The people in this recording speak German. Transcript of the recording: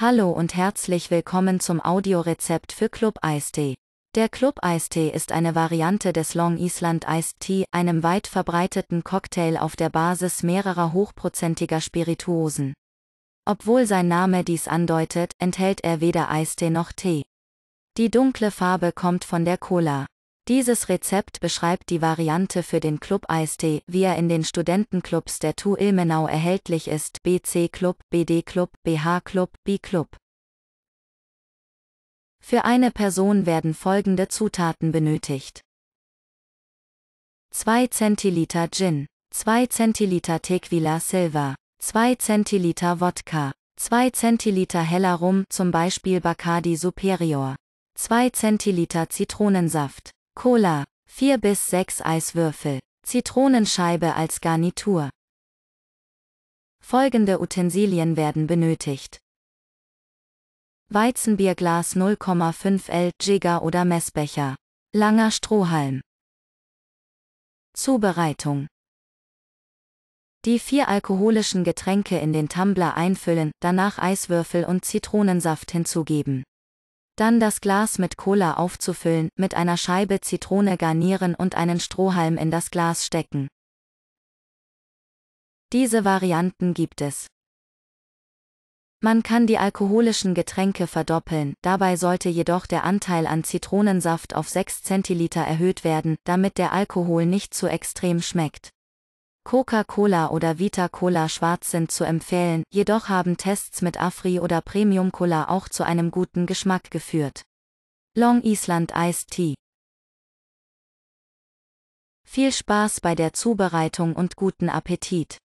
Hallo und herzlich willkommen zum Audiorezept für Club Eistee. Der Club Eistee ist eine Variante des Long Island Iced Tea, einem weit verbreiteten Cocktail auf der Basis mehrerer hochprozentiger Spirituosen. Obwohl sein Name dies andeutet, enthält er weder Eistee noch Tee. Die dunkle Farbe kommt von der Cola. Dieses Rezept beschreibt die Variante für den Club Eistee, wie er in den Studentenclubs der TU Ilmenau erhältlich ist, BC Club, BD Club, BH Club, B Club. Für eine Person werden folgende Zutaten benötigt. 2 Zentiliter Gin, 2 Zentiliter Tequila Silver, 2 Zentiliter Wodka, 2 Zentiliter heller Rum, zum Beispiel Bacardi Superior, 2 Zentiliter Zitronensaft, Cola, 4 bis 6 Eiswürfel, Zitronenscheibe als Garnitur. Folgende Utensilien werden benötigt. Weizenbierglas 0,5 L Jigger oder Messbecher. Langer Strohhalm. Zubereitung. Die vier alkoholischen Getränke in den Tumbler einfüllen, danach Eiswürfel und Zitronensaft hinzugeben. Dann das Glas mit Cola aufzufüllen, mit einer Scheibe Zitrone garnieren und einen Strohhalm in das Glas stecken. Diese Varianten gibt es. Man kann die alkoholischen Getränke verdoppeln, dabei sollte jedoch der Anteil an Zitronensaft auf 6 Zentiliter erhöht werden, damit der Alkohol nicht zu extrem schmeckt. Coca-Cola oder Vita-Cola schwarz sind zu empfehlen, jedoch haben Tests mit Afri oder Premium-Cola auch zu einem guten Geschmack geführt. Long Island Iced Tea Viel Spaß bei der Zubereitung und guten Appetit!